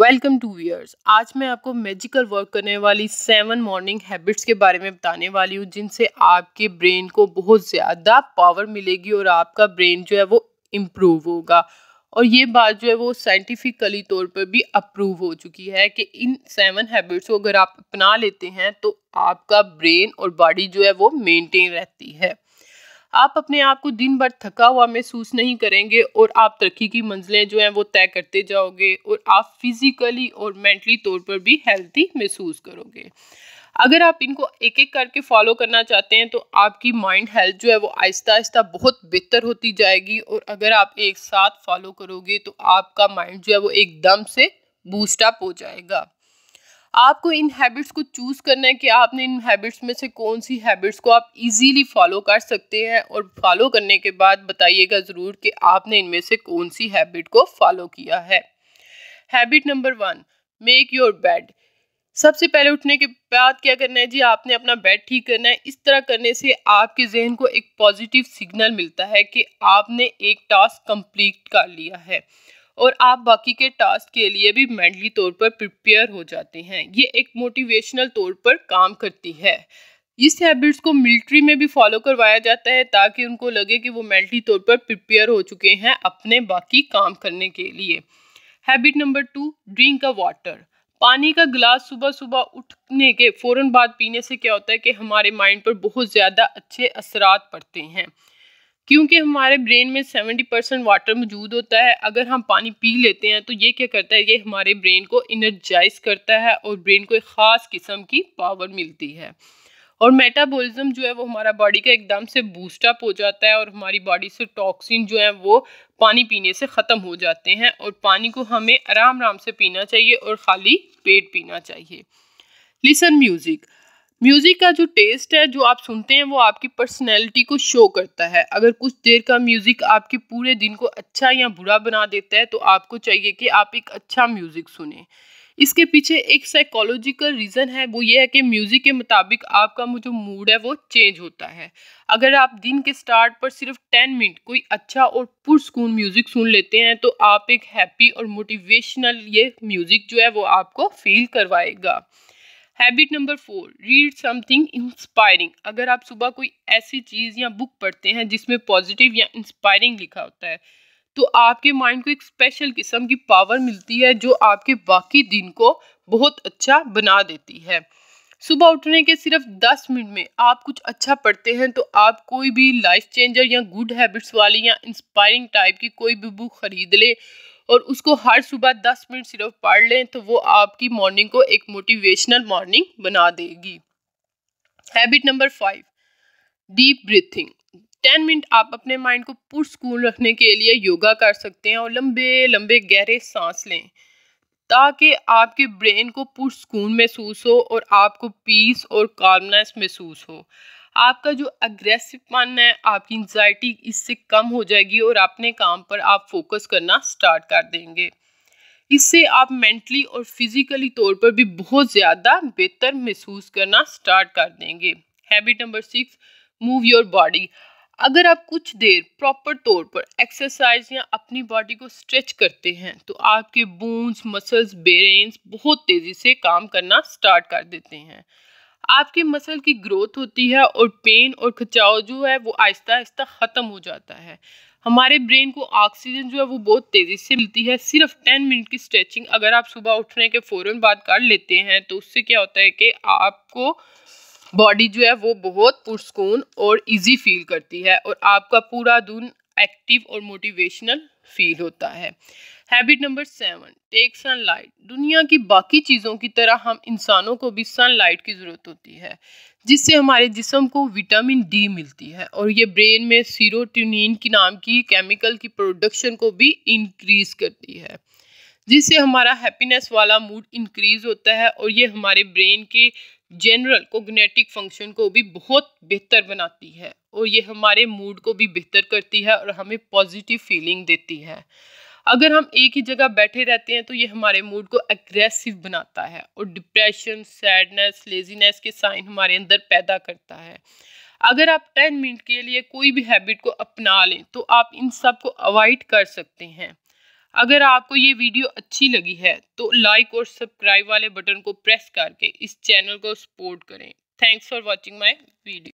welcome to वीयर्स आज मैं आपको मैजिकल वर्क करने वाली सेवन मॉर्निंग हैबिट्स के बारे में बताने वाली हूँ जिनसे आपके ब्रेन को बहुत ज़्यादा पावर मिलेगी और आपका ब्रेन जो है वो इम्प्रूव होगा और ये बात जो है वो साइंटिफिकली तौर पर भी अप्रूव हो चुकी है कि इन सेवन हैबिट्स को अगर आप अपना लेते हैं तो आपका ब्रेन और बॉडी जो है वो मेनटेन रहती है आप अपने आप को दिन भर थका हुआ महसूस नहीं करेंगे और आप तरक्की की मंजिलें जो हैं वो तय करते जाओगे और आप फिज़िकली और मेंटली तौर पर भी हेल्थी महसूस करोगे अगर आप इनको एक एक करके फॉलो करना चाहते हैं तो आपकी माइंड हेल्थ जो है वो आहिस्ता आहिस्ता बहुत बेहतर होती जाएगी और अगर आप एक साथ फॉलो करोगे तो आपका माइंड जो है वो एकदम से बूस्टअप हो जाएगा आपको इन हैबिट्स को चूज़ करना है कि आपने इन हैबिट्स में से कौन सी हैबिट्स को आप इजीली फॉलो कर सकते हैं और फॉलो करने के बाद बताइएगा ज़रूर कि आपने इनमें से कौन सी हैबिट को फॉलो किया है habit number one make your bed सबसे पहले उठने के बाद क्या करना है जी आपने अपना बेड ठीक करना है इस तरह करने से आपके जहन को एक पॉजिटिव सिग्नल मिलता है कि आपने एक टास्क कंप्लीट कर लिया है और आप बाकी के टास्क के लिए भी मेंटली तौर पर प्रिपेयर हो जाते हैं ये एक मोटिवेशनल तौर पर काम करती है इस हैबिट्स को मिलिट्री में भी फॉलो करवाया जाता है ताकि उनको लगे कि वो मेंटली तौर पर प्रिपेयर हो चुके हैं अपने बाकी काम करने के लिए habit number two drink a water पानी का गिलास सुबह सुबह उठने के फ़ौर बाद पीने से क्या होता है कि हमारे माइंड पर बहुत ज़्यादा अच्छे असरात पड़ते हैं क्योंकि हमारे ब्रेन में सेवेंटी परसेंट वाटर मौजूद होता है अगर हम पानी पी लेते हैं तो ये क्या करता है ये हमारे ब्रेन को इनर्जाइज करता है और ब्रेन को एक ख़ास किस्म की पावर मिलती है और मेटाबॉलिज्म जो है वो हमारा बॉडी का एकदम से बूस्टअप हो जाता है और हमारी बॉडी से टॉक्सिन जो है वो पानी पीने से ख़त्म हो जाते हैं और पानी को हमें आराम आराम से पीना चाहिए और ख़ाली पेट पीना चाहिए लिसन म्यूज़िक म्यूज़िक का जो टेस्ट है जो आप सुनते हैं वो आपकी पर्सनैलिटी को शो करता है अगर कुछ देर का म्यूज़िक आपके पूरे दिन को अच्छा या बुरा बना देता है तो आपको चाहिए कि आप एक अच्छा म्यूज़िक सुने इसके पीछे एक साइकोलॉजिकल रीज़न है वो ये है कि म्यूज़िक के मुताबिक आपका जो मूड है वो चेंज होता है अगर आप दिन के स्टार्ट पर सिर्फ टेन मिनट कोई अच्छा और पुरस्कून म्यूज़िक सुन लेते हैं तो आप एक हैप्पी और मोटिवेशनल ये म्यूज़िक जो है वो आपको फील करवाएगा habit number four read something inspiring अगर आप सुबह कोई ऐसी चीज़ या बुक पढ़ते हैं जिसमें पॉजिटिव या इंस्पायरिंग लिखा होता है तो आपके माइंड को एक स्पेशल किस्म की पावर मिलती है जो आपके बाकी दिन को बहुत अच्छा बना देती है सुबह उठने के सिर्फ दस मिनट में आप कुछ अच्छा पढ़ते हैं तो आप कोई भी लाइफ चेंजर या गुड हैबिट्स वाली या इंस्पायरिंग टाइप की कोई भी बुक ख़रीद लें और उसको हर सुबह दस मिनट सिर्फ पढ़ लें तो वो आपकी मॉर्निंग को एक मोटिवेशनल मॉर्निंग बना देगी habit number five deep breathing ten minute आप अपने माइंड को पुरस्कून रखने के लिए योगा कर सकते हैं और लंबे लंबे गहरे सांस लें ताकि आपके ब्रेन को पुरस्कून महसूस हो और आपको पीस और कामनेस महसूस हो आपका जो अग्रेसिव मन है आपकी एंजाइटी इससे कम हो जाएगी और अपने काम पर आप फोकस करना स्टार्ट कर देंगे इससे आप मेंटली और फिज़िकली तौर पर भी बहुत ज़्यादा बेहतर महसूस करना स्टार्ट कर देंगे habit number six move your body अगर आप कुछ देर प्रॉपर तौर पर एक्सरसाइज या अपनी बॉडी को स्ट्रेच करते हैं तो आपके बोन्स मसल्स ब्रेन्स बहुत तेज़ी से काम करना स्टार्ट कर देते हैं आपके मसल की ग्रोथ होती है और पेन और खिंचाव जो है वो आहिस्ता आहिस्ता ख़त्म हो जाता है हमारे ब्रेन को ऑक्सीजन जो है वो बहुत तेज़ी से मिलती है सिर्फ टेन मिनट की स्ट्रेचिंग अगर आप सुबह उठने के फ़ौर बाद कर लेते हैं तो उससे क्या होता है कि आपको बॉडी जो है वो बहुत पुरस्कून और इजी फील करती है और आपका पूरा दिन एक्टिव और मोटिवेशनल फील होता है habit number seven take sunlight दुनिया की बाकी चीज़ों की तरह हम इंसानों को भी सनलाइट की ज़रूरत होती है जिससे हमारे जिसम को विटामिन डी मिलती है और ये ब्रेन में सीरोटिन की नाम की केमिकल की प्रोडक्शन को भी इंक्रीज़ करती है जिससे हमारा हैप्पीनेस वाला मूड इंक्रीज़ होता है और ये हमारे ब्रेन के जनरल कोगनेटिक फंक्शन को भी बहुत बेहतर बनाती है और ये हमारे मूड को भी बेहतर करती है और हमें पॉजिटिव फीलिंग देती है अगर हम एक ही जगह बैठे रहते हैं तो ये हमारे मूड को एग्रेसिव बनाता है और डिप्रेशन सैडनेस लेजीनेस के साइन हमारे अंदर पैदा करता है अगर आप टेन मिनट के लिए कोई भी हैबिट को अपना लें तो आप इन सब को अवॉइड कर सकते हैं अगर आपको ये वीडियो अच्छी लगी है तो लाइक और सब्सक्राइब वाले बटन को प्रेस करके इस चैनल को सपोर्ट करें thanks for watching my video